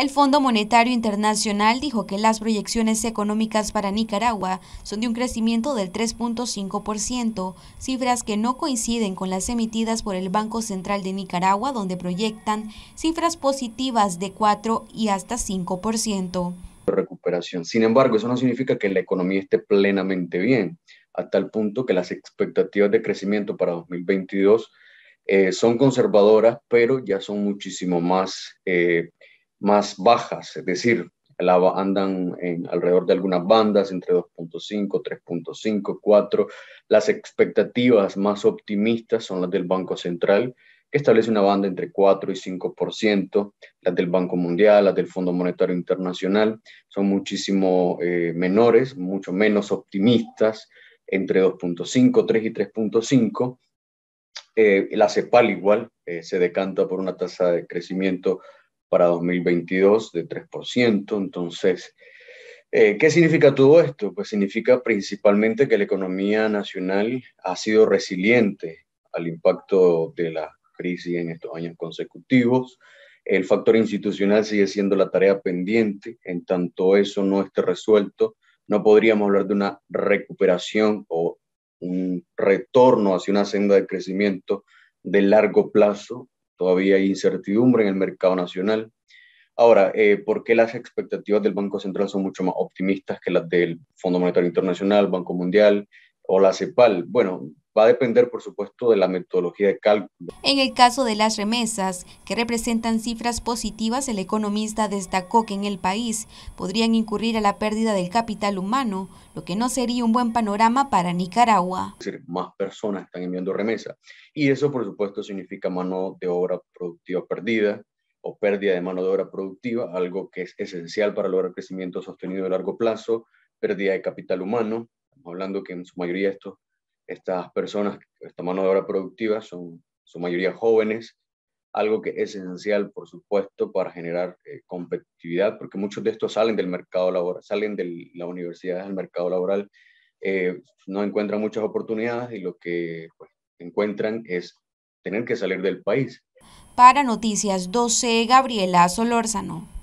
El Fondo Monetario Internacional dijo que las proyecciones económicas para Nicaragua son de un crecimiento del 3.5%, cifras que no coinciden con las emitidas por el Banco Central de Nicaragua, donde proyectan cifras positivas de 4 y hasta 5% recuperación. Sin embargo, eso no significa que la economía esté plenamente bien, a tal punto que las expectativas de crecimiento para 2022 eh, son conservadoras, pero ya son muchísimo más eh, más bajas, es decir, andan en alrededor de algunas bandas entre 2.5, 3.5, 4. Las expectativas más optimistas son las del Banco Central, que establece una banda entre 4 y 5%, las del Banco Mundial, las del Fondo Monetario Internacional, son muchísimo eh, menores, mucho menos optimistas, entre 2.5, 3 y 3.5. Eh, la CEPAL igual eh, se decanta por una tasa de crecimiento para 2022 de 3%. Entonces, eh, ¿qué significa todo esto? Pues significa principalmente que la economía nacional ha sido resiliente al impacto de la crisis en estos años consecutivos. El factor institucional sigue siendo la tarea pendiente. En tanto eso no esté resuelto, no podríamos hablar de una recuperación o un retorno hacia una senda de crecimiento de largo plazo Todavía hay incertidumbre en el mercado nacional. Ahora, eh, ¿por qué las expectativas del Banco Central son mucho más optimistas que las del Fondo Monetario Internacional, Banco Mundial, o la CEPAL. Bueno, va a depender, por supuesto, de la metodología de cálculo. En el caso de las remesas, que representan cifras positivas, el economista destacó que en el país podrían incurrir a la pérdida del capital humano, lo que no sería un buen panorama para Nicaragua. decir, más personas están enviando remesas. Y eso, por supuesto, significa mano de obra productiva perdida o pérdida de mano de obra productiva, algo que es esencial para lograr crecimiento sostenido a largo plazo, pérdida de capital humano, hablando que en su mayoría estas personas, esta mano de obra productiva, son su mayoría jóvenes, algo que es esencial, por supuesto, para generar eh, competitividad, porque muchos de estos salen del mercado laboral, salen de la universidad del mercado laboral, eh, no encuentran muchas oportunidades y lo que pues, encuentran es tener que salir del país. Para Noticias 12, Gabriela Solórzano.